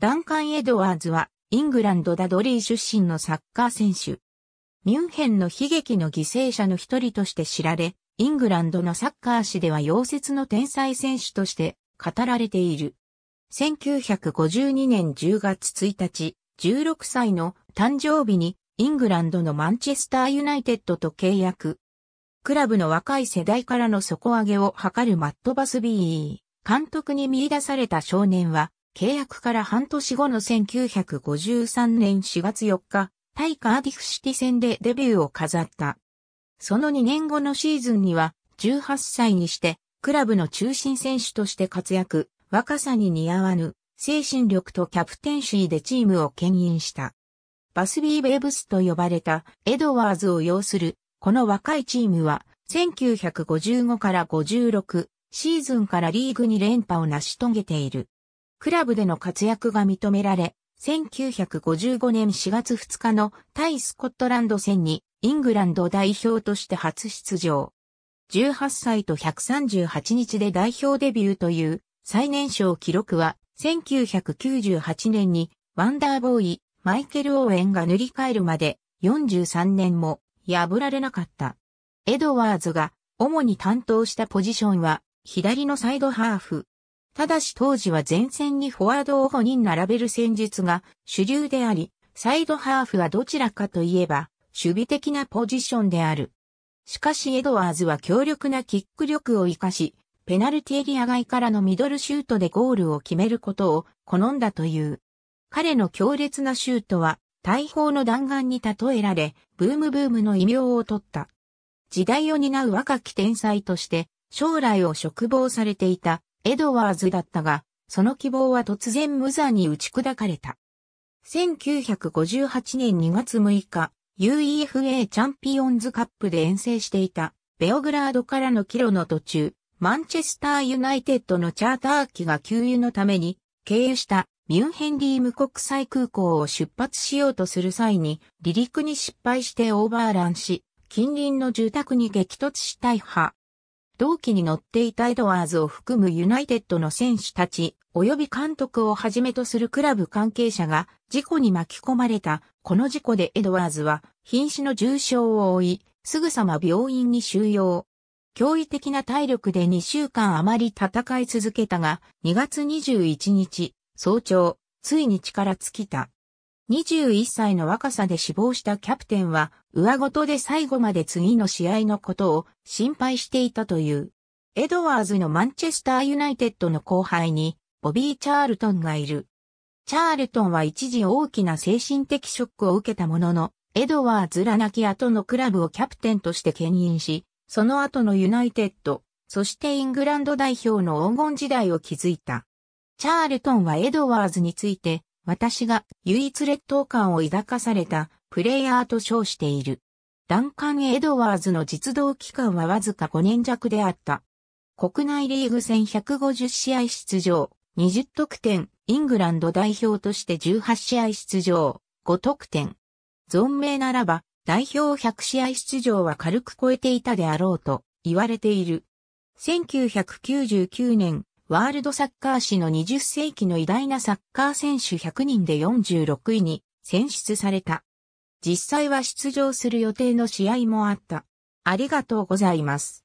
ダンカン・エドワーズは、イングランドダドリー出身のサッカー選手。ミュンヘンの悲劇の犠牲者の一人として知られ、イングランドのサッカー史では溶接の天才選手として語られている。1952年10月1日、16歳の誕生日にイングランドのマンチェスターユナイテッドと契約。クラブの若い世代からの底上げを図るマットバスビー。監督に見出された少年は、契約から半年後の1953年4月4日、タイカーディフシティ戦でデビューを飾った。その2年後のシーズンには、18歳にして、クラブの中心選手として活躍、若さに似合わぬ、精神力とキャプテンシーでチームを牽引した。バスビー・ベーブスと呼ばれたエドワーズを擁する、この若いチームは、1955から56シーズンからリーグに連覇を成し遂げている。クラブでの活躍が認められ、1955年4月2日の対スコットランド戦にイングランド代表として初出場。18歳と138日で代表デビューという最年少記録は1998年にワンダーボーイ、マイケル・オーエンが塗り替えるまで43年も破られなかった。エドワーズが主に担当したポジションは左のサイドハーフ、ただし当時は前線にフォワードを5人並べる戦術が主流であり、サイドハーフはどちらかといえば、守備的なポジションである。しかしエドワーズは強力なキック力を活かし、ペナルティエリア外からのミドルシュートでゴールを決めることを好んだという。彼の強烈なシュートは、大砲の弾丸に例えられ、ブームブームの異名を取った。時代を担う若き天才として、将来を嘱望されていたエドワーズだったが、その希望は突然無残に打ち砕かれた。1958年2月6日、UEFA チャンピオンズカップで遠征していた、ベオグラードからの帰路の途中、マンチェスターユナイテッドのチャーター機が給油のために、経由したミュンヘンリーム国際空港を出発しようとする際に、離陸に失敗してオーバーランし、近隣の住宅に激突したい派。同期に乗っていたエドワーズを含むユナイテッドの選手たち、及び監督をはじめとするクラブ関係者が事故に巻き込まれた。この事故でエドワーズは瀕死の重傷を負い、すぐさま病院に収容。驚異的な体力で2週間余り戦い続けたが、2月21日、早朝、ついに力尽きた。21歳の若さで死亡したキャプテンは、上ごとで最後まで次の試合のことを心配していたという。エドワーズのマンチェスターユナイテッドの後輩に、ボビー・チャールトンがいる。チャールトンは一時大きな精神的ショックを受けたものの、エドワーズらなき後のクラブをキャプテンとして兼任し、その後のユナイテッド、そしてイングランド代表の黄金時代を築いた。チャールトンはエドワーズについて、私が唯一劣等感を抱かされたプレイヤーと称している。ダンカン・エドワーズの実動期間はわずか5年弱であった。国内リーグ戦150試合出場、20得点、イングランド代表として18試合出場、5得点。存命ならば、代表100試合出場は軽く超えていたであろうと言われている。1999年、ワールドサッカー史の20世紀の偉大なサッカー選手100人で46位に選出された。実際は出場する予定の試合もあった。ありがとうございます。